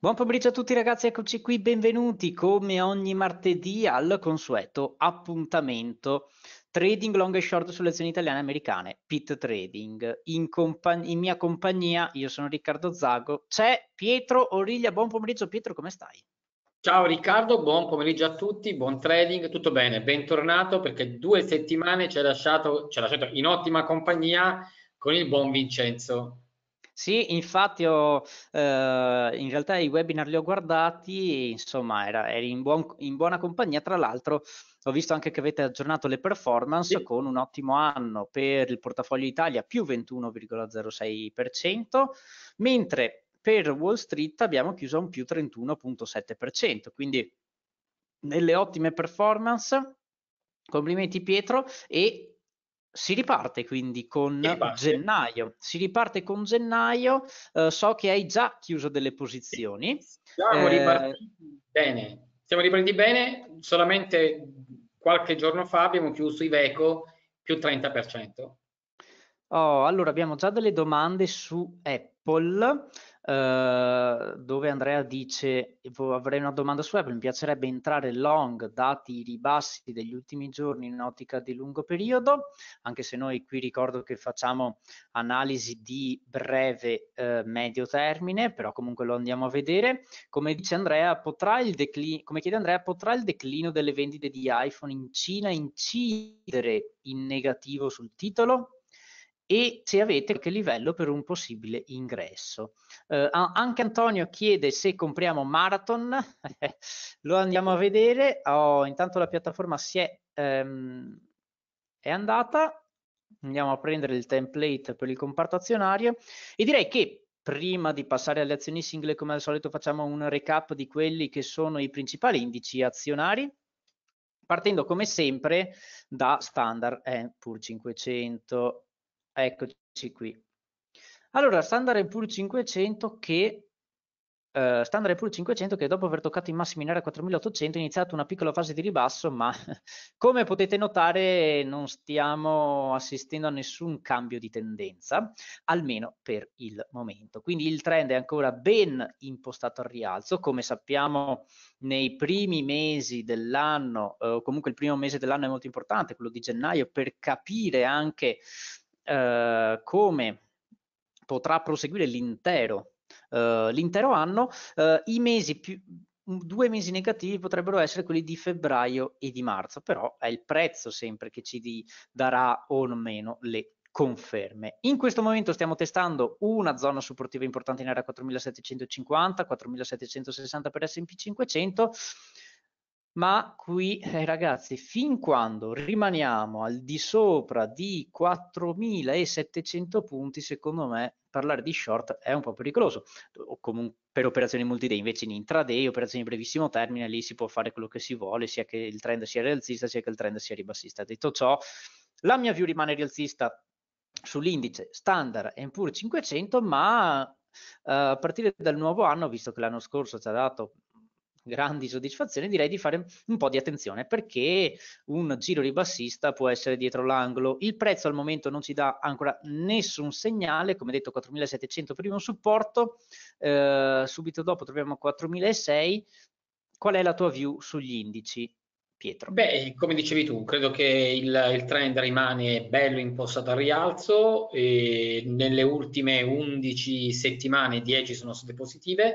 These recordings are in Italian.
Buon pomeriggio a tutti ragazzi, eccoci qui, benvenuti come ogni martedì al consueto appuntamento Trading Long e Short sulle azioni italiane e americane, Pit Trading. In, compag- in mia compagnia, io sono Riccardo Zago, c'è Pietro Origlia, buon pomeriggio Pietro, come stai? Ciao Riccardo, buon pomeriggio a tutti, buon trading, tutto bene, bentornato perché due settimane ci ha lasciato, lasciato in ottima compagnia con il buon Vincenzo sì, infatti ho, eh, in realtà i webinar li ho guardati, insomma era, eri in, buon, in, buona compagnia, tra l'altro ho visto anche che avete aggiornato le performance sì. con un ottimo anno per il portafoglio Italia più 21,06%, mentre per Wall Street abbiamo chiuso un più 31,7%, quindi delle ottime performance. Complimenti Pietro e si riparte quindi con gennaio. Si riparte con gennaio. Eh, so che hai già chiuso delle posizioni. Siamo eh... ripartiti bene. Siamo ripartiti bene. Solamente qualche giorno fa abbiamo chiuso Iveco più 30%. Oh, allora abbiamo già delle domande su Apple. Ehm, dove Andrea dice avrei una domanda su Apple, mi piacerebbe entrare long dati i ribassi degli ultimi giorni in ottica di lungo periodo, anche se noi qui ricordo che facciamo analisi di breve eh, medio termine, però comunque lo andiamo a vedere. Come dice Andrea, potrà il declin- come chiede Andrea, potrà il declino delle vendite di iPhone in Cina incidere in negativo sul titolo? e se avete che livello per un possibile ingresso. Eh, anche Antonio chiede se compriamo Marathon, lo andiamo a vedere. Oh, intanto la piattaforma si è, ehm, è andata, andiamo a prendere il template per il comparto azionario e direi che prima di passare alle azioni singole come al solito facciamo un recap di quelli che sono i principali indici azionari partendo come sempre da Standard Poor's 500 Eccoci qui. Allora, Standard Poor's 500 che eh, Standard Poor's 500 che dopo aver toccato i massimi in area 4800 ha iniziato una piccola fase di ribasso, ma come potete notare non stiamo assistendo a nessun cambio di tendenza, almeno per il momento. Quindi il trend è ancora ben impostato al rialzo, come sappiamo nei primi mesi dell'anno, eh, comunque il primo mese dell'anno è molto importante, quello di gennaio, per capire anche eh, come potrà proseguire l'intero, eh, l'intero anno, eh, i mesi più, due mesi negativi potrebbero essere quelli di febbraio e di marzo, però è il prezzo sempre che ci darà o meno le conferme. In questo momento stiamo testando una zona supportiva importante in area 4750, 4760 per S&P 500, ma qui eh, ragazzi fin quando rimaniamo al di sopra di 4700 punti secondo me parlare di short è un po' pericoloso o comunque per operazioni multiday invece in intraday operazioni brevissimo termine lì si può fare quello che si vuole sia che il trend sia rialzista sia che il trend sia ribassista detto ciò la mia view rimane rialzista sull'indice standard Eppure 500 ma Uh, a partire dal nuovo anno, visto che l'anno scorso ci ha dato grandi soddisfazioni, direi di fare un po' di attenzione perché un giro ribassista può essere dietro l'angolo. Il prezzo al momento non ci dà ancora nessun segnale, come detto 4700 primo supporto, eh, subito dopo troviamo 4600. Qual è la tua view sugli indici? Pietro. Beh, come dicevi tu, credo che il, il trend rimane bello impostato al rialzo, nelle ultime 11 settimane 10 sono state positive,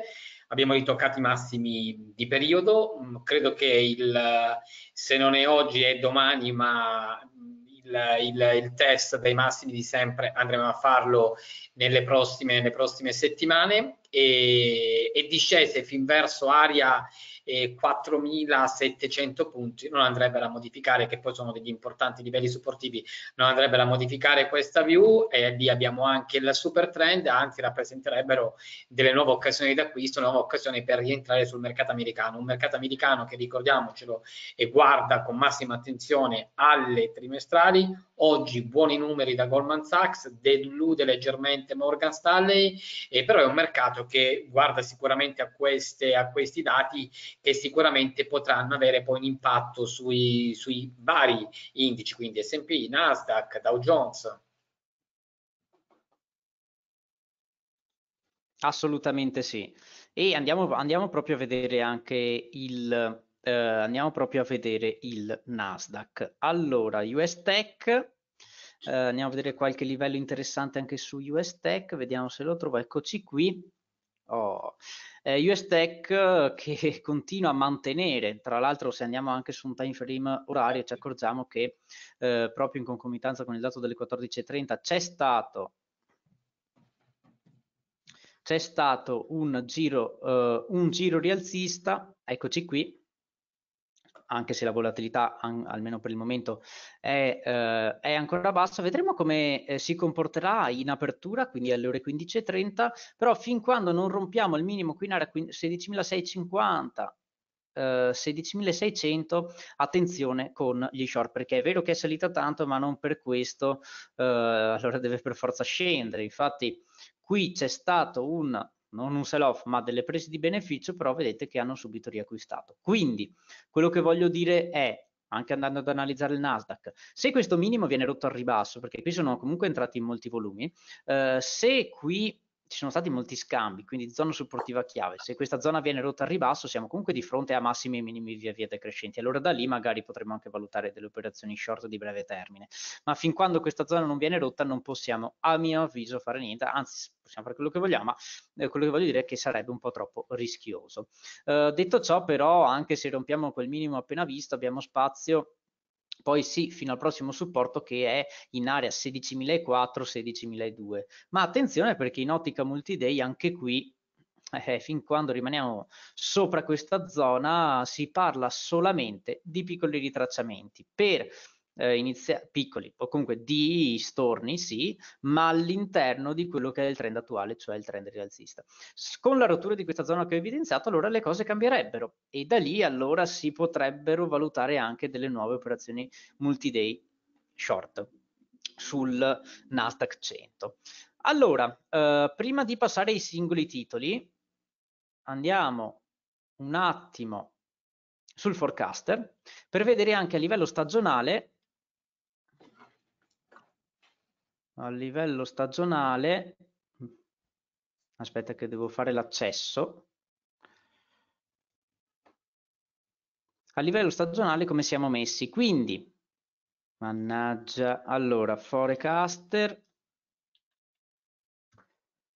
abbiamo ritoccato i massimi di periodo, mm, credo che il, se non è oggi è domani, ma mm, il, il, il test dei massimi di sempre andremo a farlo nelle prossime, nelle prossime settimane e, e discese fin verso aria e 4.700 punti non andrebbero a modificare, che poi sono degli importanti livelli supportivi, non andrebbero a modificare questa view e lì abbiamo anche il super trend, anzi rappresenterebbero delle nuove occasioni d'acquisto, nuove occasioni per rientrare sul mercato americano, un mercato americano che ricordiamocelo e guarda con massima attenzione alle trimestrali, oggi buoni numeri da Goldman Sachs, delude leggermente Morgan Stanley, e però è un mercato che guarda sicuramente a, queste, a questi dati che sicuramente potranno avere poi un impatto sui, sui vari indici, quindi S&P, Nasdaq, Dow Jones. Assolutamente sì. E andiamo, andiamo proprio a vedere anche il, eh, andiamo proprio a vedere il Nasdaq. Allora, US Tech, eh, andiamo a vedere qualche livello interessante anche su US Tech, vediamo se lo trovo, eccoci qui. Oh. Eh, US Tech eh, che continua a mantenere, tra l'altro se andiamo anche su un time frame orario ci accorgiamo che eh, proprio in concomitanza con il dato delle 14.30 c'è stato c'è stato un giro, eh, un giro rialzista, eccoci qui, anche se la volatilità, an, almeno per il momento, è, eh, è ancora bassa. Vedremo come eh, si comporterà in apertura, quindi alle ore 15.30, però fin quando non rompiamo il minimo qui in area 16.650 Uh, 16.600 attenzione con gli short perché è vero che è salita tanto ma non per questo uh, allora deve per forza scendere infatti qui c'è stato un non un sell-off, ma delle prese di beneficio, però vedete che hanno subito riacquistato. Quindi quello che voglio dire è anche andando ad analizzare il Nasdaq. Se questo minimo viene rotto al ribasso, perché qui sono comunque entrati in molti volumi, eh, se qui ci sono stati molti scambi, quindi zona supportiva chiave. Se questa zona viene rotta al ribasso, siamo comunque di fronte a massimi e minimi via via decrescenti. Allora da lì magari potremmo anche valutare delle operazioni short di breve termine. Ma fin quando questa zona non viene rotta, non possiamo, a mio avviso, fare niente. Anzi, possiamo fare quello che vogliamo, ma eh, quello che voglio dire è che sarebbe un po' troppo rischioso. Eh, detto ciò, però, anche se rompiamo quel minimo appena visto, abbiamo spazio poi sì, fino al prossimo supporto che è in area 16.004-16.002. Ma attenzione perché in ottica multiday anche qui eh, eh, fin quando rimaniamo sopra questa zona si parla solamente di piccoli ritracciamenti per eh, inizia- piccoli o comunque di storni, sì, ma all'interno di quello che è il trend attuale, cioè il trend rialzista. Con la rottura di questa zona che ho evidenziato, allora le cose cambierebbero e da lì allora si potrebbero valutare anche delle nuove operazioni multi-day short sul Nasdaq 100. Allora, eh, prima di passare ai singoli titoli, andiamo un attimo sul forecaster per vedere anche a livello stagionale a livello stagionale aspetta che devo fare l'accesso a livello stagionale come siamo messi quindi mannaggia allora forecaster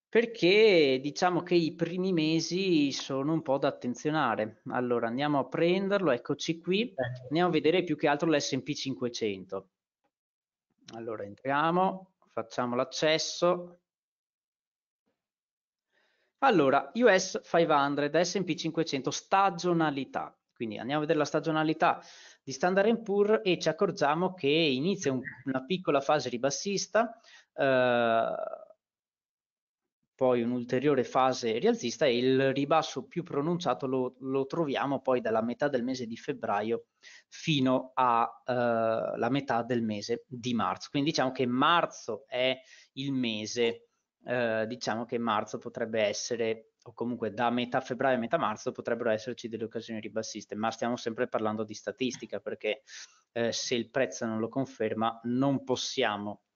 perché diciamo che i primi mesi sono un po' da attenzionare allora andiamo a prenderlo eccoci qui ecco. andiamo a vedere più che altro l'S&P 500 allora entriamo facciamo l'accesso. Allora, US 500, S&P 500, stagionalità. Quindi andiamo a vedere la stagionalità di Standard Poor's e ci accorgiamo che inizia un, una piccola fase ribassista, eh, poi un'ulteriore fase rialzista e il ribasso più pronunciato lo, lo troviamo poi dalla metà del mese di febbraio fino alla eh, metà del mese di marzo. Quindi diciamo che marzo è il mese, eh, diciamo che marzo potrebbe essere, o comunque da metà febbraio a metà marzo potrebbero esserci delle occasioni ribassiste, ma stiamo sempre parlando di statistica perché eh, se il prezzo non lo conferma non possiamo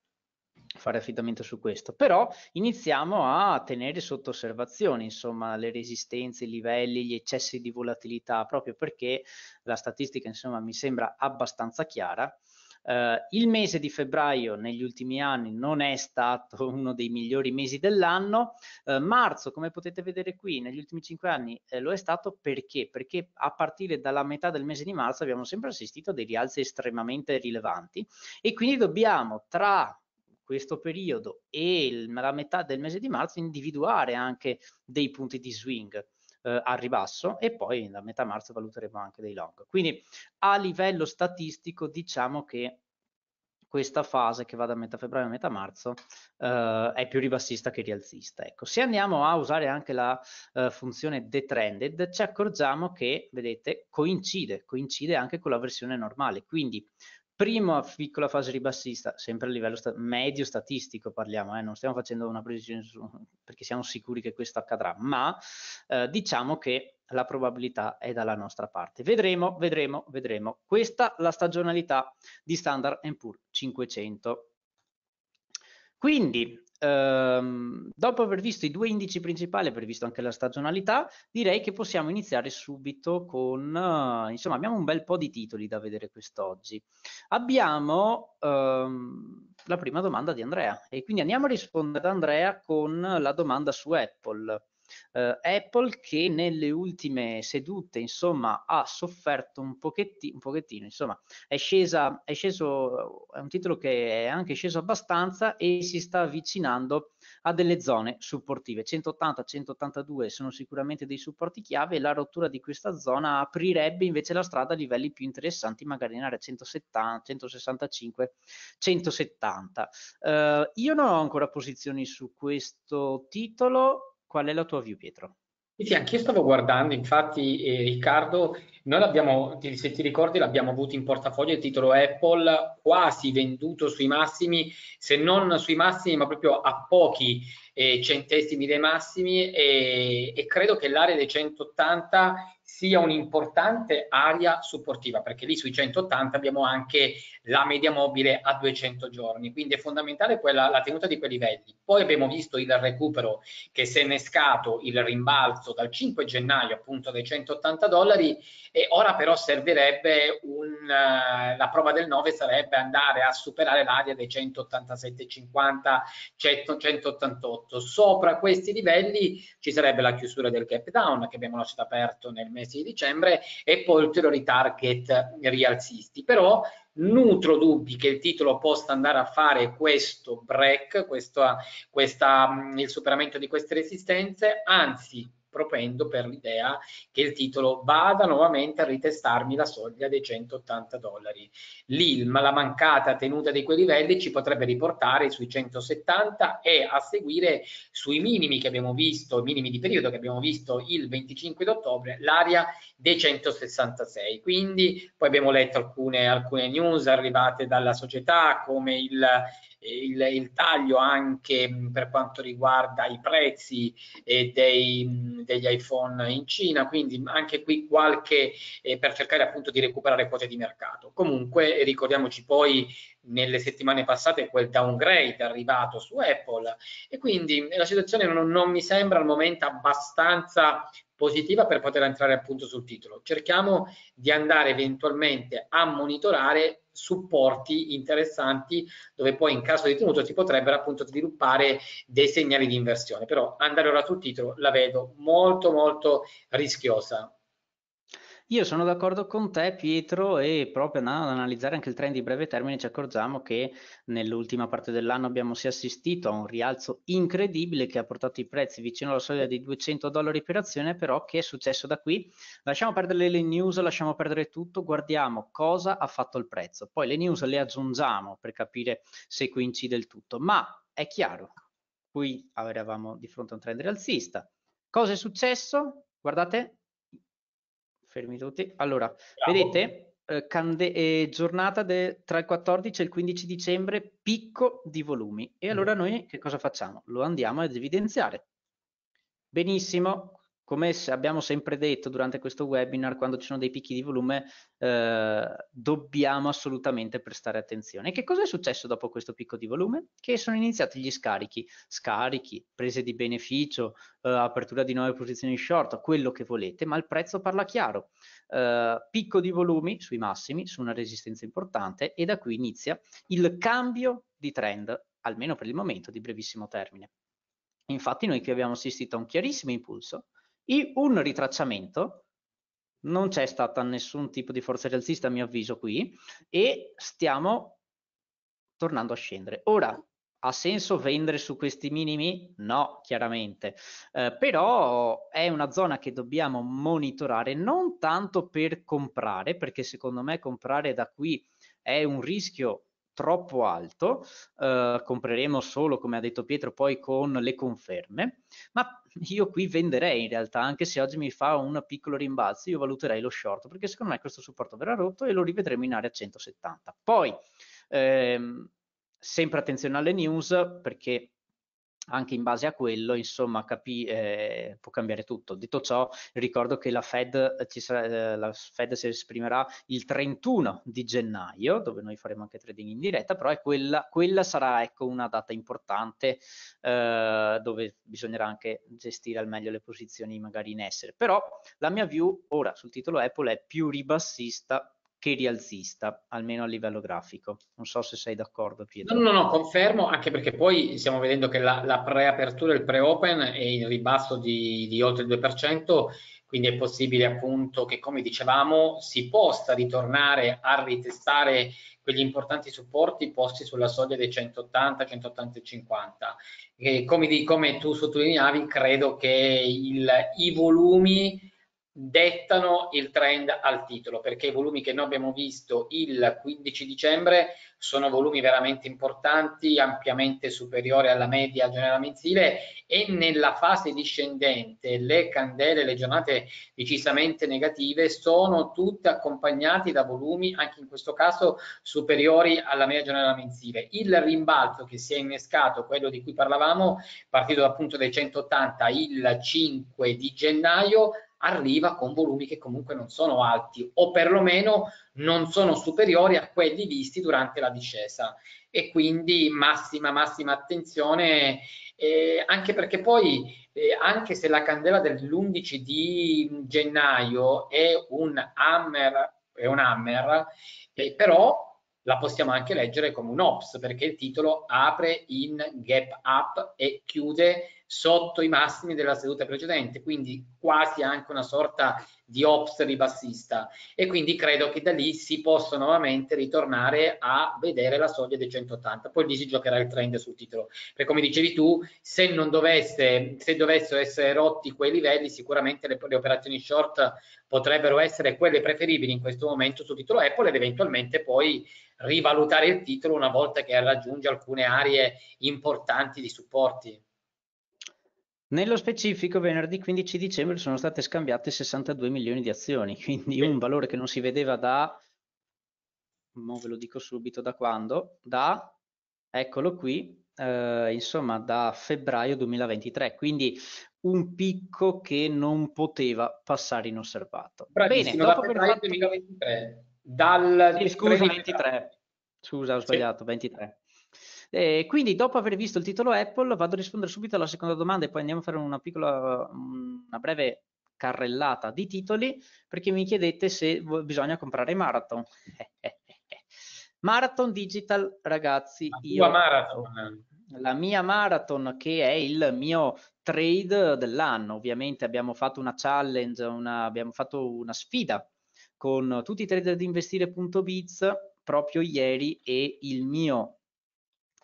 fare affidamento su questo, però iniziamo a tenere sotto osservazione insomma le resistenze, i livelli, gli eccessi di volatilità, proprio perché la statistica insomma mi sembra abbastanza chiara. Eh, il mese di febbraio negli ultimi anni non è stato uno dei migliori mesi dell'anno, eh, marzo come potete vedere qui negli ultimi cinque anni eh, lo è stato perché? Perché a partire dalla metà del mese di marzo abbiamo sempre assistito a dei rialzi estremamente rilevanti e quindi dobbiamo tra questo periodo e la metà del mese di marzo individuare anche dei punti di swing eh, al ribasso e poi da metà marzo valuteremo anche dei long. Quindi a livello statistico diciamo che questa fase che va da metà febbraio a metà marzo eh, è più ribassista che rialzista. Ecco, se andiamo a usare anche la eh, funzione detrended, ci accorgiamo che, vedete, coincide, coincide anche con la versione normale. Quindi prima piccola fase ribassista, sempre a livello sta- medio statistico parliamo, eh, non stiamo facendo una previsione su- perché siamo sicuri che questo accadrà, ma eh, diciamo che la probabilità è dalla nostra parte. Vedremo, vedremo, vedremo. Questa la stagionalità di Standard Poor's 500. Quindi ehm, dopo aver visto i due indici principali, aver visto anche la stagionalità, direi che possiamo iniziare subito con, eh, insomma, abbiamo un bel po' di titoli da vedere quest'oggi. Abbiamo ehm, la prima domanda di Andrea e quindi andiamo a rispondere ad Andrea con la domanda su Apple eh, Apple che nelle ultime sedute insomma ha sofferto un pochettino, un pochettino insomma è, scesa, è sceso, è un titolo che è anche sceso abbastanza e si sta avvicinando a delle zone supportive. 180-182 sono sicuramente dei supporti chiave e la rottura di questa zona aprirebbe invece la strada a livelli più interessanti, magari in area 165-170. Uh, eh, io non ho ancora posizioni su questo titolo, Qual è la tua view, Pietro? Sì, anch'io stavo guardando, infatti eh, Riccardo, noi l'abbiamo, se ti ricordi, l'abbiamo avuto in portafoglio il titolo Apple quasi venduto sui massimi, se non sui massimi, ma proprio a pochi eh, centesimi dei massimi e, e credo che l'area dei 180 sia un'importante area supportiva, perché lì sui 180 abbiamo anche la media mobile a 200 giorni, quindi è fondamentale quella, la tenuta di quei livelli. Poi abbiamo visto il recupero che si è innescato, il rimbalzo dal 5 gennaio appunto dai 180 dollari e ora però servirebbe un, eh, la prova del 9 sarebbe andare a superare l'area dei 187,50, 188. Sopra questi livelli ci sarebbe la chiusura del gap down che abbiamo lasciato aperto nel mese mesi di dicembre e poi ulteriori target rialzisti. Però nutro dubbi che il titolo possa andare a fare questo break, questo, questa, mm, il superamento di queste resistenze, anzi propendo per l'idea che il titolo vada nuovamente a ritestarmi la soglia dei 180 dollari. L'ILM, la mancata tenuta di quei livelli ci potrebbe riportare sui 170 e a seguire sui minimi che abbiamo visto, minimi di periodo che abbiamo visto il 25 d'ottobre, l'area dei 166. Quindi poi abbiamo letto alcune, alcune news arrivate dalla società come il il, il taglio anche per quanto riguarda i prezzi eh, dei, degli iPhone in Cina, quindi anche qui qualche eh, per cercare appunto di recuperare quote di mercato. Comunque ricordiamoci poi nelle settimane passate quel downgrade arrivato su Apple e quindi la situazione non, non mi sembra al momento abbastanza positiva per poter entrare appunto sul titolo. Cerchiamo di andare eventualmente a monitorare supporti interessanti dove poi in caso di tenuto si potrebbero appunto sviluppare dei segnali di inversione però andare ora sul titolo la vedo molto molto rischiosa io sono d'accordo con te Pietro e proprio andando ad analizzare anche il trend di breve termine ci accorgiamo che nell'ultima parte dell'anno abbiamo si assistito a un rialzo incredibile che ha portato i prezzi vicino alla soglia dei 200 dollari per azione, però che è successo da qui? Lasciamo perdere le news, lasciamo perdere tutto, guardiamo cosa ha fatto il prezzo. Poi le news le aggiungiamo per capire se coincide il tutto, ma è chiaro, qui avevamo di fronte a un trend rialzista. Cosa è successo? Guardate, fermi tutti. Allora, Bravo. vedete, eh, cande- eh, giornata de- tra il 14 e il 15 dicembre, picco di volumi. E mm. allora noi che cosa facciamo? Lo andiamo ad evidenziare. Benissimo, come abbiamo sempre detto durante questo webinar, quando ci sono dei picchi di volume, eh, dobbiamo assolutamente prestare attenzione. che cosa è successo dopo questo picco di volume? Che sono iniziati gli scarichi, scarichi, prese di beneficio, eh, apertura di nuove posizioni short, quello che volete, ma il prezzo parla chiaro. Eh, picco di volumi sui massimi, su una resistenza importante e da qui inizia il cambio di trend, almeno per il momento, di brevissimo termine. Infatti noi qui abbiamo assistito a un chiarissimo impulso, un ritracciamento, non c'è stata nessun tipo di forza rialzista a mio avviso qui e stiamo tornando a scendere. Ora, ha senso vendere su questi minimi? No, chiaramente, eh, però è una zona che dobbiamo monitorare non tanto per comprare, perché secondo me comprare da qui è un rischio troppo alto, eh, compreremo solo, come ha detto Pietro, poi con le conferme, ma io qui venderei in realtà, anche se oggi mi fa un piccolo rimbalzo, io valuterei lo short, perché secondo me questo supporto verrà rotto e lo rivedremo in area 170. Poi, ehm, sempre attenzione alle news, perché anche in base a quello, insomma, capì, eh, può cambiare tutto. Detto ciò, ricordo che la Fed, eh, sarà, eh, la Fed, si esprimerà il 31 di gennaio, dove noi faremo anche trading in diretta, però quella, quella, sarà ecco, una data importante eh, dove bisognerà anche gestire al meglio le posizioni magari in essere. Però la mia view ora sul titolo Apple è più ribassista che rialzista, almeno a livello grafico. Non so se sei d'accordo, Pietro. No, no, no, confermo, anche perché poi stiamo vedendo che la, la preapertura, il pre-open è in ribasso di, di, oltre il 2%, quindi è possibile appunto che, come dicevamo, si possa ritornare a ritestare quegli importanti supporti posti sulla soglia dei 180, 180 e 50. E come, di, come tu sottolineavi, credo che il, i volumi dettano il trend al titolo perché i volumi che noi abbiamo visto il 15 dicembre sono volumi veramente importanti ampiamente superiori alla media generale mensile e nella fase discendente le candele le giornate decisamente negative sono tutte accompagnate da volumi anche in questo caso superiori alla media generale mensile il rimbalzo che si è innescato quello di cui parlavamo partito appunto dai 180 il 5 di gennaio arriva con volumi che comunque non sono alti o perlomeno non sono superiori a quelli visti durante la discesa e quindi massima massima attenzione eh, anche perché poi eh, anche se la candela dell'11 di gennaio è un hammer è un hammer eh, però la possiamo anche leggere come un ops perché il titolo apre in gap up e chiude sotto i massimi della seduta precedente, quindi quasi anche una sorta di ops ribassista e quindi credo che da lì si possa nuovamente ritornare a vedere la soglia dei 180, poi lì si giocherà il trend sul titolo, perché come dicevi tu, se non dovesse, se dovessero essere rotti quei livelli, sicuramente le, le operazioni short potrebbero essere quelle preferibili in questo momento sul titolo Apple ed eventualmente poi rivalutare il titolo una volta che raggiunge alcune aree importanti di supporti. Nello specifico, venerdì 15 dicembre sono state scambiate 62 milioni di azioni, quindi un valore che non si vedeva da, non ve lo dico subito da quando, da, eccolo qui, eh, insomma da febbraio 2023, quindi un picco che non poteva passare inosservato. Bene, dopo da febbraio fatto... 2023. Dal... Sì, scusa, 23. Scusa, ho sbagliato, sì. 23. Eh, quindi dopo aver visto il titolo Apple vado a rispondere subito alla seconda domanda e poi andiamo a fare una piccola, una breve carrellata di titoli perché mi chiedete se bisogna comprare Marathon. Marathon Digital, ragazzi, la io... Marathon. La mia Marathon che è il mio trade dell'anno, ovviamente abbiamo fatto una challenge, una, abbiamo fatto una sfida con tutti i trader di investire.biz proprio ieri e il mio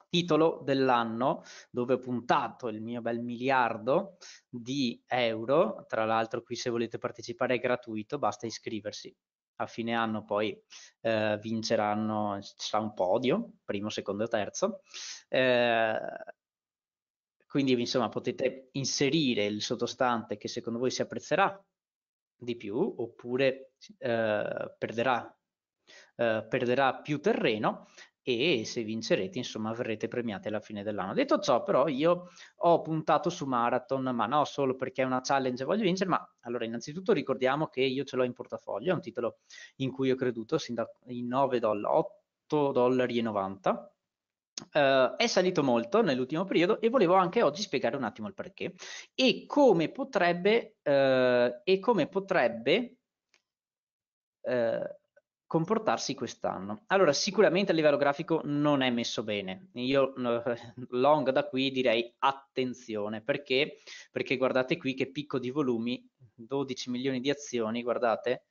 titolo dell'anno dove ho puntato il mio bel miliardo di euro. Tra l'altro qui se volete partecipare è gratuito, basta iscriversi. A fine anno poi eh, vinceranno, ci sarà un podio, primo, secondo terzo. Eh, quindi insomma potete inserire il sottostante che secondo voi si apprezzerà di più oppure eh, perderà, eh, perderà più terreno e se vincerete insomma verrete premiati alla fine dell'anno. Detto ciò però io ho puntato su Marathon ma non solo perché è una challenge e voglio vincere ma allora innanzitutto ricordiamo che io ce l'ho in portafoglio, è un titolo in cui ho creduto sin da 9 dollari, 8 dollari e 90 Uh, eh, è salito molto nell'ultimo periodo e volevo anche oggi spiegare un attimo il perché e come potrebbe, uh, e come potrebbe uh, comportarsi quest'anno. Allora, sicuramente a livello grafico non è messo bene. Io eh, long da qui direi attenzione, perché? Perché guardate qui che picco di volumi, 12 milioni di azioni, guardate,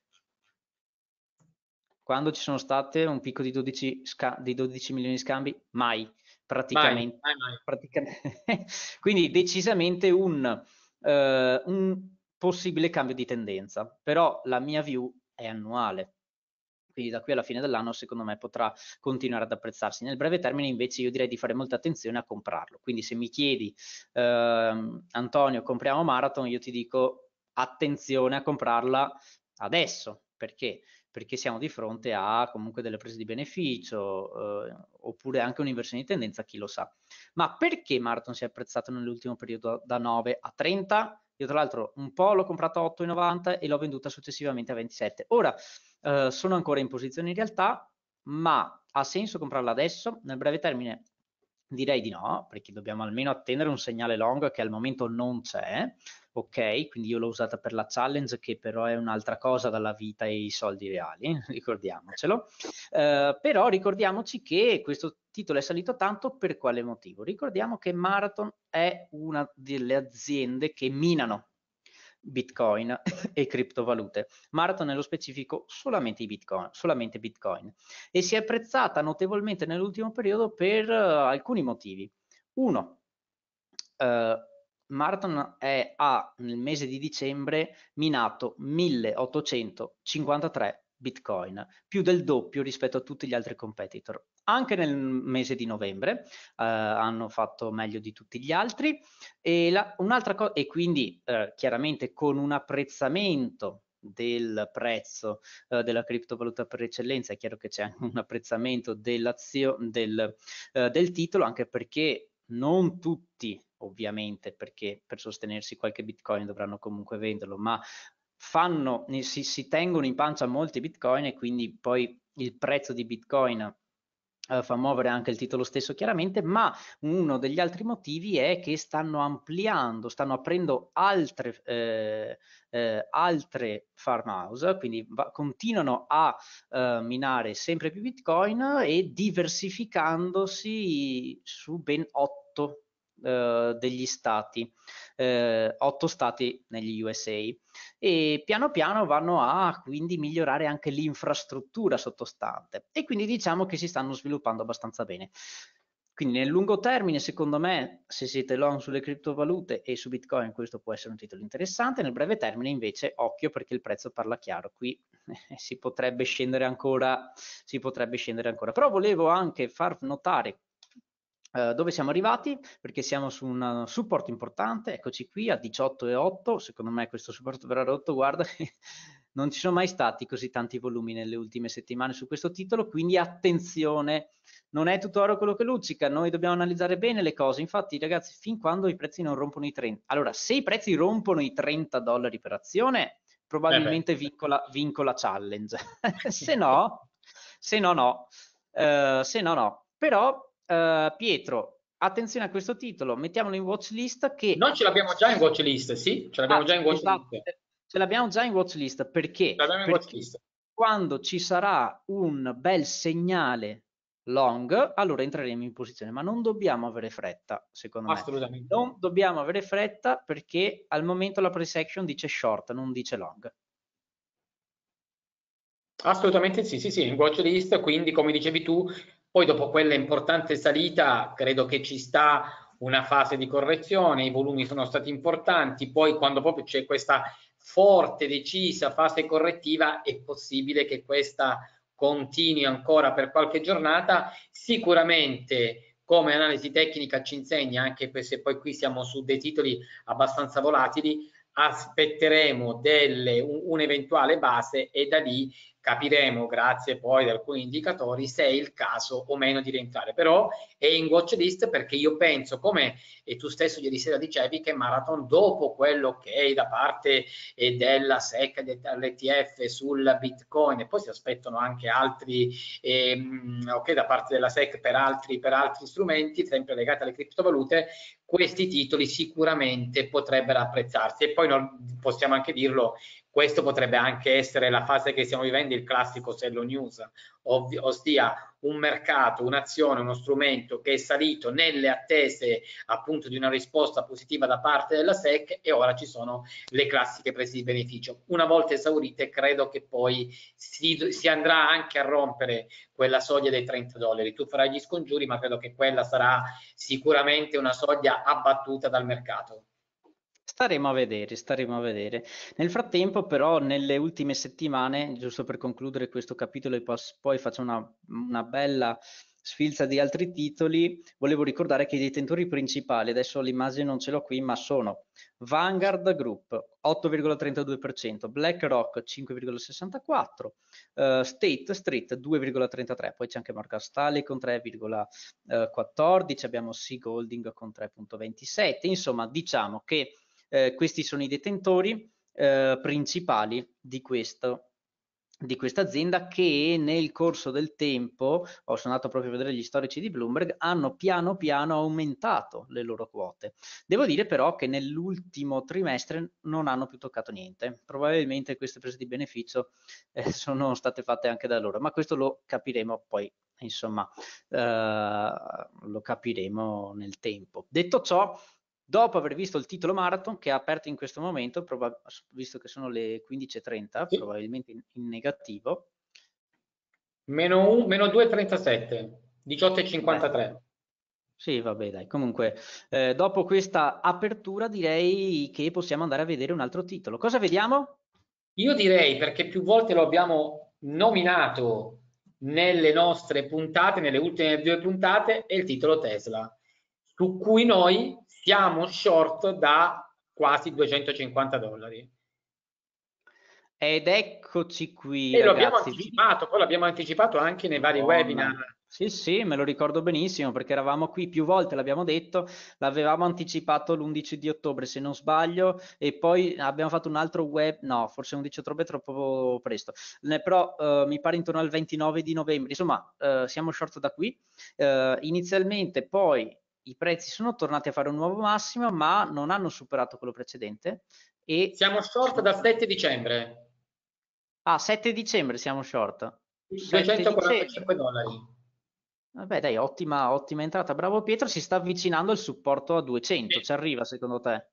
quando ci sono state un picco di 12, di 12 milioni di scambi? Mai, praticamente. Mai, mai, mai. praticamente. Quindi decisamente un, eh, un possibile cambio di tendenza, però la mia view è annuale, quindi da qui alla fine dell'anno secondo me potrà continuare ad apprezzarsi. Nel breve termine invece io direi di fare molta attenzione a comprarlo, quindi se mi chiedi eh, Antonio compriamo Marathon io ti dico attenzione a comprarla adesso, perché? Perché siamo di fronte a comunque delle prese di beneficio eh, oppure anche un'inversione di tendenza, chi lo sa. Ma perché Marathon si è apprezzato nell'ultimo periodo da 9 a 30? Io tra l'altro un po' l'ho comprato a 8,90 e l'ho venduta successivamente a 27. Ora, eh, sono ancora in posizione in realtà, ma ha senso comprarla adesso? Nel breve termine direi di no, perché dobbiamo almeno attendere un segnale long che al momento non c'è, ok? Quindi io l'ho usata per la challenge che però è un'altra cosa dalla vita e i soldi reali, ricordiamocelo. Eh, però ricordiamoci che questo titolo è salito tanto per quale motivo? Ricordiamo che Marathon è una delle aziende che minano Bitcoin e criptovalute, ma nello specifico solamente, i Bitcoin, solamente Bitcoin e si è apprezzata notevolmente nell'ultimo periodo per uh, alcuni motivi. Uno, uh, eh, Marathon è, ha nel mese di dicembre minato 1853 Bitcoin, più del doppio rispetto a tutti gli altri competitor. Anche nel mese di novembre eh, hanno fatto meglio di tutti gli altri e, la, co- e quindi eh, chiaramente con un apprezzamento del prezzo eh, della criptovaluta per eccellenza, è chiaro che c'è anche un apprezzamento del, eh, del titolo anche perché non tutti ovviamente perché per sostenersi qualche bitcoin dovranno comunque venderlo ma fanno, si, si, tengono in pancia molti bitcoin e quindi poi il prezzo di bitcoin eh, fa muovere anche il titolo stesso chiaramente, ma uno degli altri motivi è che stanno ampliando, stanno aprendo altre, eh, eh, altre farm house, quindi va, continuano a eh, minare sempre più bitcoin e diversificandosi su ben 8 eh, degli stati, eh, otto stati negli USA e piano piano vanno a quindi migliorare anche l'infrastruttura sottostante e quindi diciamo che si stanno sviluppando abbastanza bene. Quindi nel lungo termine, secondo me, se siete long sulle criptovalute e su Bitcoin, questo può essere un titolo interessante. Nel breve termine, invece, occhio perché il prezzo parla chiaro. Qui eh, si potrebbe scendere ancora, si potrebbe scendere ancora. Però volevo anche far notare eh, dove siamo arrivati? Perché siamo su un supporto importante, eccoci qui a 18,8, secondo me questo supporto verrà rotto, guarda, non ci sono mai stati così tanti volumi nelle ultime settimane su questo titolo, quindi attenzione, non è tutto oro quello che luccica, noi dobbiamo analizzare bene le cose, infatti ragazzi fin quando i prezzi non rompono i 30, allora se i prezzi rompono i 30 dollari per azione, probabilmente eh vincola, vincola challenge, se no, se no no, uh, se no no, però Ehm, Pietro, attenzione a questo titolo, mettiamolo in watch list che... Noi ce l'abbiamo già in watch list, sì, ce l'abbiamo ah, già in watch esatto. list. Eh, ce l'abbiamo già in watch list perché, perché watch list. quando ci sarà un bel segnale long, allora entreremo in posizione, ma non dobbiamo avere fretta, secondo me. Non dobbiamo avere fretta perché al momento la price action dice short, non dice long. Assolutamente sì, sì, sì, in watch list, quindi come dicevi tu, poi dopo quella importante salita credo che ci sta una fase di correzione, i volumi sono stati importanti, poi quando proprio c'è questa forte, decisa fase correttiva è possibile che questa continui ancora per qualche giornata. Sicuramente come analisi tecnica ci insegna, anche se poi qui siamo su dei titoli abbastanza volatili, aspetteremo delle, un, un'eventuale base e da lì capiremo grazie poi ad alcuni indicatori se è il caso o meno di rientrare però è in watch list perché io penso come tu stesso ieri sera dicevi che Marathon dopo quello che è da parte eh, della SEC dell'ETF sul Bitcoin e poi si aspettano anche altri ehm, ok da parte della SEC per altri, per altri strumenti sempre legati alle criptovalute questi titoli sicuramente potrebbero apprezzarsi e poi non, possiamo anche dirlo questo potrebbe anche essere la fase che stiamo vivendo, il classico sello news, ovvio, ossia un mercato, un'azione, uno strumento che è salito nelle attese appunto di una risposta positiva da parte della SEC e ora ci sono le classiche prese di beneficio. Una volta esaurite credo che poi si, si andrà anche a rompere quella soglia dei 30 dollari. Tu farai gli scongiuri ma credo che quella sarà sicuramente una soglia abbattuta dal mercato. Staremo a vedere, staremo a vedere. Nel frattempo, però, nelle ultime settimane, giusto per concludere questo capitolo e poi faccio una, una bella sfilza di altri titoli, volevo ricordare che i detentori principali, adesso l'immagine non ce l'ho qui, ma sono Vanguard Group 8,32%, BlackRock 5,64%, uh, eh, State Street 2,33%, poi c'è anche Morgan Stanley con 3,14%, eh, abbiamo Sig Holding con 3,27%, insomma diciamo che eh, questi sono i detentori eh, principali di questo di questa azienda che nel corso del tempo, ho sono andato proprio a vedere gli storici di Bloomberg, hanno piano piano aumentato le loro quote. Devo dire però che nell'ultimo trimestre non hanno più toccato niente, probabilmente queste prese di beneficio eh, sono state fatte anche da loro, ma questo lo capiremo poi, insomma, eh, lo capiremo nel tempo. Detto ciò, Dopo aver visto il titolo marathon che è aperto in questo momento, probab- visto che sono le 15.30, sì. probabilmente in, in negativo. Meno, un, meno 2.37, 18.53. Sì, vabbè, dai. Comunque, eh, dopo questa apertura direi che possiamo andare a vedere un altro titolo. Cosa vediamo? Io direi, perché più volte lo abbiamo nominato nelle nostre puntate, nelle ultime due puntate, è il titolo Tesla, su cui noi siamo short da quasi 250 dollari. Ed eccoci qui. E ragazzi. lo abbiamo anticipato, poi l'abbiamo anticipato anche nei vari oh, webinar. Ma... Sì, sì, me lo ricordo benissimo perché eravamo qui più volte, l'abbiamo detto, l'avevamo anticipato l'11 di ottobre se non sbaglio e poi abbiamo fatto un altro web, no, forse 11 ottobre è troppo presto, ne, però eh, mi pare intorno al 29 di novembre, insomma eh, siamo short da qui. Eh, inizialmente poi i prezzi sono tornati a fare un nuovo massimo, ma non hanno superato quello precedente. E... Siamo short da 7 dicembre. Ah, 7 dicembre siamo short. 245 dollari. Vabbè dai, ottima, ottima entrata. Bravo Pietro, si sta avvicinando al supporto a 200. Sì. Ci arriva secondo te?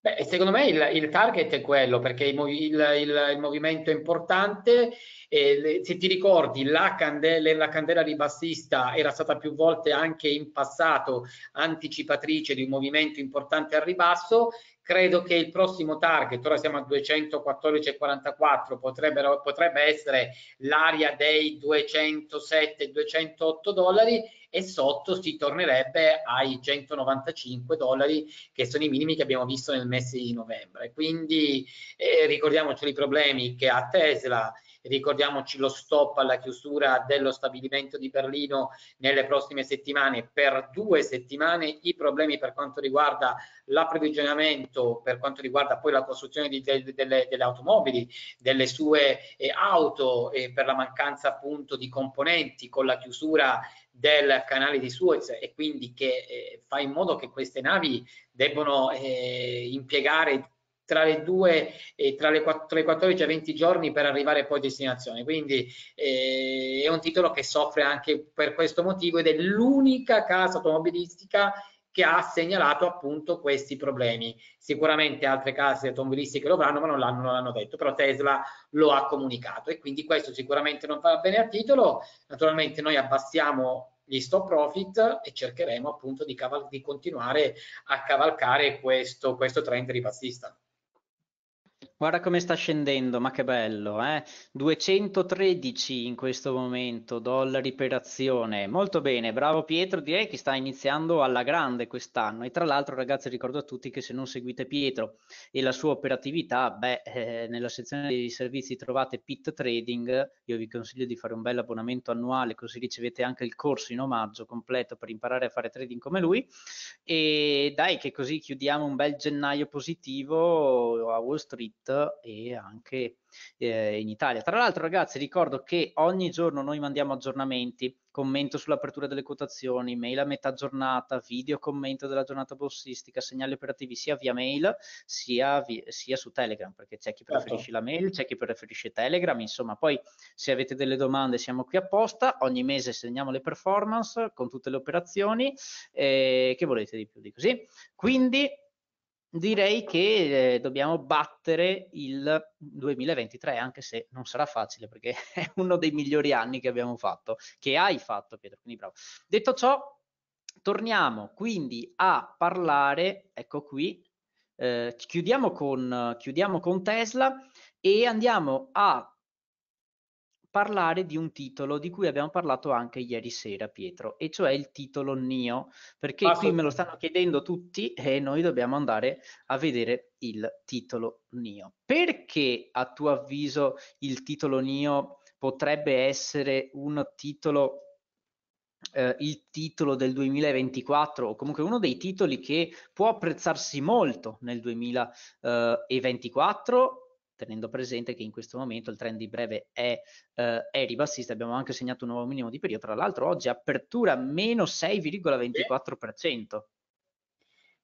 Beh, secondo me il, il, target è quello, perché il, il, il movimento è importante. Le, se ti ricordi, la candela, la candela ribassista era stata più volte anche in passato anticipatrice di un movimento importante al ribasso credo che il prossimo target, ora siamo a 214,44, potrebbe essere l'area dei 207-208 dollari e sotto si tornerebbe ai 195 dollari che sono i minimi che abbiamo visto nel mese di novembre. Quindi eh, ricordiamoci i problemi che ha Tesla ricordiamoci lo stop alla chiusura dello stabilimento di Berlino nelle prossime settimane, per due settimane i problemi per quanto riguarda l'approvvigionamento, per quanto riguarda poi la costruzione di, de, delle, delle, automobili, delle sue eh, auto eh, per la mancanza appunto di componenti con la chiusura del canale di Suez e quindi che eh, fa in modo che queste navi debbano eh, impiegare tra le due e tra, le, tra i 14 e i 20 giorni per arrivare poi a destinazione. Quindi eh, è un titolo che soffre anche per questo motivo ed è l'unica casa automobilistica che ha segnalato appunto questi problemi. Sicuramente altre case automobilistiche lo avranno, ma non l'hanno, non l'hanno detto, però Tesla lo ha comunicato e quindi questo sicuramente non farà bene al titolo. Naturalmente noi abbassiamo gli stop profit e cercheremo appunto di, caval- di continuare a cavalcare questo, questo trend ripassista. Guarda come sta scendendo, ma che bello, eh? 213 in questo momento dollari per azione. Molto bene, bravo Pietro, direi che sta iniziando alla grande quest'anno. E tra l'altro, ragazzi, ricordo a tutti che se non seguite Pietro e la sua operatività, beh, eh, nella sezione dei servizi trovate Pit Trading. Io vi consiglio di fare un bel abbonamento annuale, così ricevete anche il corso in omaggio completo per imparare a fare trading come lui. E dai, che così chiudiamo un bel gennaio positivo a Wall Street e anche eh, in Italia. Tra l'altro ragazzi ricordo che ogni giorno noi mandiamo aggiornamenti, commento sull'apertura delle quotazioni, mail a metà giornata, video commento della giornata borsistica, segnali operativi sia via mail sia, via, sia su Telegram, perché c'è chi certo. preferisce certo. la mail, c'è chi preferisce Telegram, insomma poi se avete delle domande siamo qui apposta, ogni mese segniamo le performance con tutte le operazioni, eh, che volete di più di così. Quindi direi che eh, dobbiamo battere il 2023, anche se non sarà facile perché è uno dei migliori anni che abbiamo fatto, che hai fatto Pietro, quindi bravo. Detto ciò, torniamo quindi a parlare, ecco qui, eh, chiudiamo, con, chiudiamo con Tesla e andiamo a parlare di un titolo di cui abbiamo parlato anche ieri sera, Pietro, e cioè il titolo Nio, perché Passo. qui me lo stanno chiedendo tutti e noi dobbiamo andare a vedere il titolo Nio. Perché a tuo avviso il titolo Nio potrebbe essere un titolo Uh, il titolo del 2024 o comunque uno dei titoli che può apprezzarsi molto nel 2024 tenendo presente che in questo momento il trend di breve è, eh, è ribassista, abbiamo anche segnato un nuovo minimo di periodo, tra l'altro oggi apertura meno 6,24%.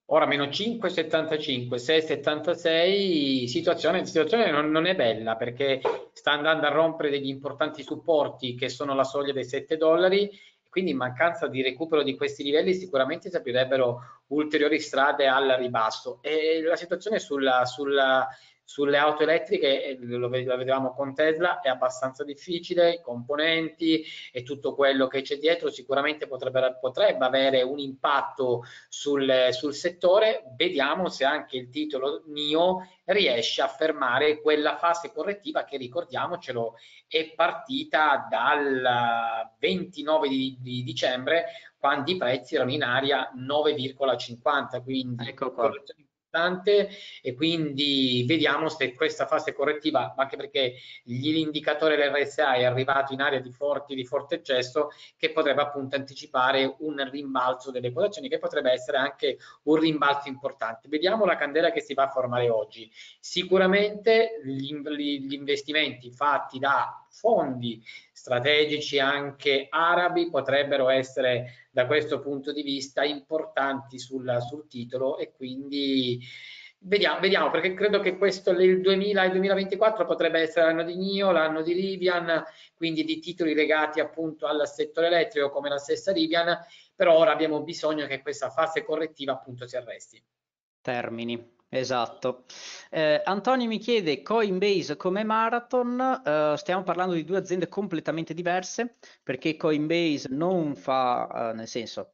Ora meno 5,75, 6,76, situazione, situazione non, non, è bella perché sta andando a rompere degli importanti supporti che sono la soglia dei 7 dollari, quindi in mancanza di recupero di questi livelli sicuramente si aprirebbero ulteriori strade al ribasso. E la situazione sulla, sulla sulle auto elettriche, eh, lo vedevamo con Tesla, è abbastanza difficile, i componenti e tutto quello che c'è dietro sicuramente potrebbe, potrebbe avere un impatto sul, sul settore. Vediamo se anche il titolo NIO riesce a fermare quella fase correttiva che ricordiamocelo è partita dal 29 di, di dicembre quando i prezzi erano in aria 9,50 quindi ecco importante e quindi vediamo se questa fase correttiva, anche perché l'indicatore dell'RSA è arrivato in area di, forti, di forte eccesso, che potrebbe appunto anticipare un rimbalzo delle quotazioni, che potrebbe essere anche un rimbalzo importante. Vediamo la candela che si va a formare oggi. Sicuramente gli, gli investimenti fatti da fondi strategici anche arabi potrebbero essere da questo punto di vista importanti sul, sul titolo e quindi vediamo, vediamo perché credo che questo il 2000 e 2024 potrebbe essere l'anno di Nio, l'anno di Rivian, quindi di titoli legati appunto al settore elettrico come la stessa Rivian, però ora abbiamo bisogno che questa fase correttiva appunto si arresti. Termini. Esatto. Eh, Antonio mi chiede Coinbase come Marathon, eh, stiamo parlando di due aziende completamente diverse perché Coinbase non fa, eh, nel senso,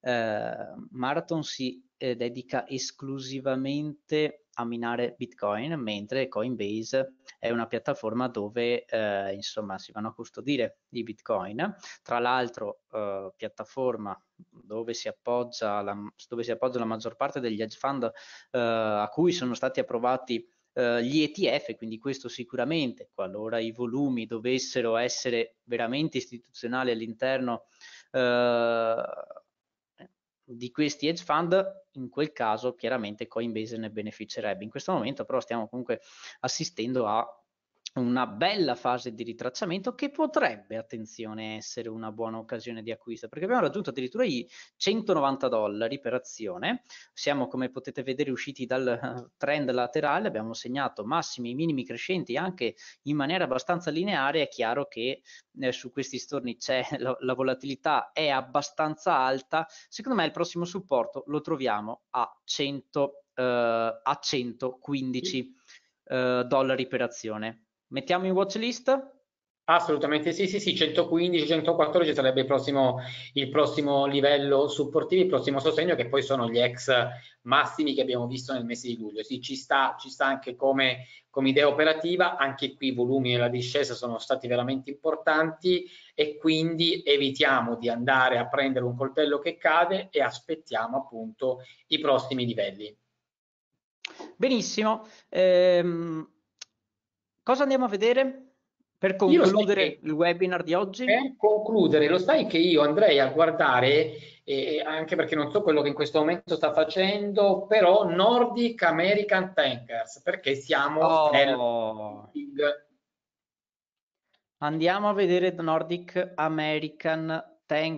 eh, Marathon si eh, dedica esclusivamente a minare Bitcoin, mentre Coinbase è una piattaforma dove eh, insomma si vanno a custodire i bitcoin, tra l'altro eh, piattaforma dove si, la, dove si, appoggia la, maggior parte degli hedge fund eh, a cui sono stati approvati eh, gli ETF, quindi questo sicuramente, qualora i volumi dovessero essere veramente istituzionali all'interno eh, di questi hedge fund, in quel caso chiaramente Coinbase ne beneficerebbe. In questo momento però stiamo comunque assistendo a una bella fase di ritracciamento che potrebbe, attenzione, essere una buona occasione di acquisto, perché abbiamo raggiunto addirittura i 190 dollari per azione, siamo come potete vedere usciti dal eh, trend laterale, abbiamo segnato massimi e minimi crescenti anche in maniera abbastanza lineare, è chiaro che eh, su questi storni c'è la, la volatilità è abbastanza alta, secondo me il prossimo supporto lo troviamo a, 100, eh, a 115 eh, dollari per azione Mettiamo in watch list? Assolutamente sì, sì, sì, 115, 114 sarebbe il prossimo, il prossimo, livello supportivo, il prossimo sostegno che poi sono gli ex massimi che abbiamo visto nel mese di luglio. Sì, ci sta, ci sta anche come, come idea operativa, anche qui i volumi e la discesa sono stati veramente importanti e quindi evitiamo di andare a prendere un coltello che cade e aspettiamo appunto i prossimi livelli. Benissimo. Ehm Cosa andiamo a vedere per concludere il webinar di oggi? Per concludere, lo sai che io andrei a guardare, eh, anche perché non so quello che in questo momento sta facendo, però Nordic American Tankers, perché siamo oh. nel... Andiamo a vedere Nordic American Tankers.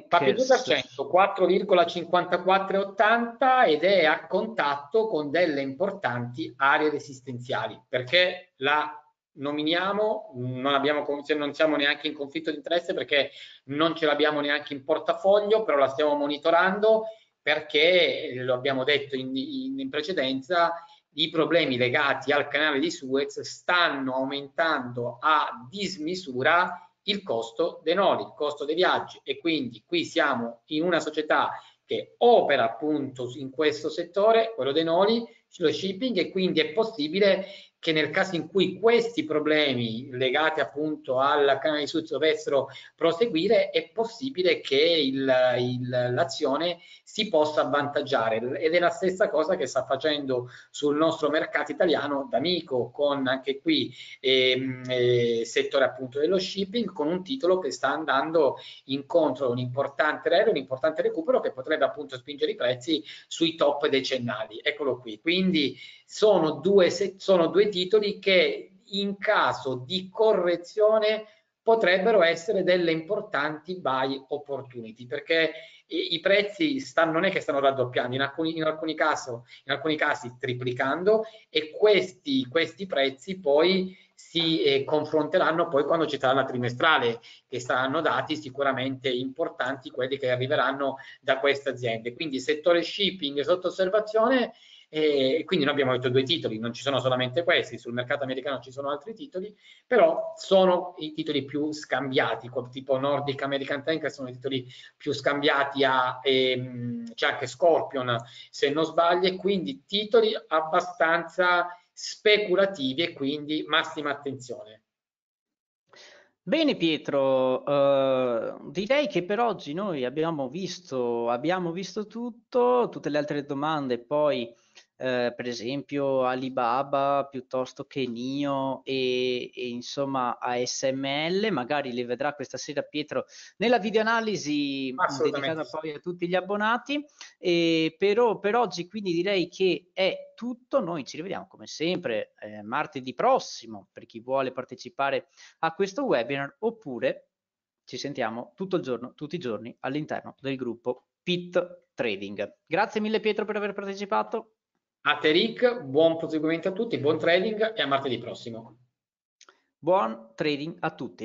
Tankers. 4,5480 ed è a contatto con delle importanti aree resistenziali perché la nominiamo, non, abbiamo, non siamo neanche in conflitto di interesse perché non ce l'abbiamo neanche in portafoglio, però la stiamo monitorando perché, eh, lo abbiamo detto in, in, in precedenza, i problemi legati al canale di Suez stanno aumentando a dismisura il costo dei nodi, il costo dei viaggi e quindi qui siamo in una società che opera appunto in questo settore, quello dei noli, lo shipping e quindi è possibile che nel caso in cui questi problemi legati appunto al canale di Suez dovessero proseguire è possibile che l'azione si possa avvantaggiare ed è la stessa cosa che sta facendo sul nostro mercato italiano d'amico con anche qui ehm, eh, settore appunto dello shipping con un titolo che sta andando incontro a un importante, un importante recupero che potrebbe appunto spingere i prezzi sui top decennali. Eccolo qui. Quindi sono due, sono due titoli che in caso di correzione potrebbero essere delle importanti buy opportunity perché i prezzi stanno, non è che stanno raddoppiando, in alcuni, in alcuni, casi, in alcuni casi triplicando e questi, questi prezzi poi si eh, confronteranno poi quando ci sarà la trimestrale che saranno dati sicuramente importanti quelli che arriveranno da queste aziende. Quindi settore shipping sotto osservazione e quindi noi abbiamo detto due titoli, non ci sono solamente questi, sul mercato americano ci sono altri titoli, però sono i titoli più scambiati, tipo Nordic American Tanker sono i titoli più scambiati, a, ehm, c'è anche Scorpion se non sbaglio, e quindi titoli abbastanza speculativi e quindi massima attenzione. Bene Pietro, eh, direi che per oggi noi abbiamo visto, abbiamo visto tutto, tutte le altre domande poi eh, per esempio Alibaba piuttosto che Nio e, e, insomma ASML, magari le vedrà questa sera Pietro nella videoanalisi mm, dedicata poi a tutti gli abbonati, e però per oggi quindi direi che è tutto, noi ci rivediamo come sempre eh, martedì prossimo per chi vuole partecipare a questo webinar oppure ci sentiamo tutto il giorno, tutti i giorni all'interno del gruppo PIT Trading. Grazie mille Pietro per aver partecipato. A te Rick, buon proseguimento a tutti, buon trading e a martedì prossimo. Buon trading a tutti.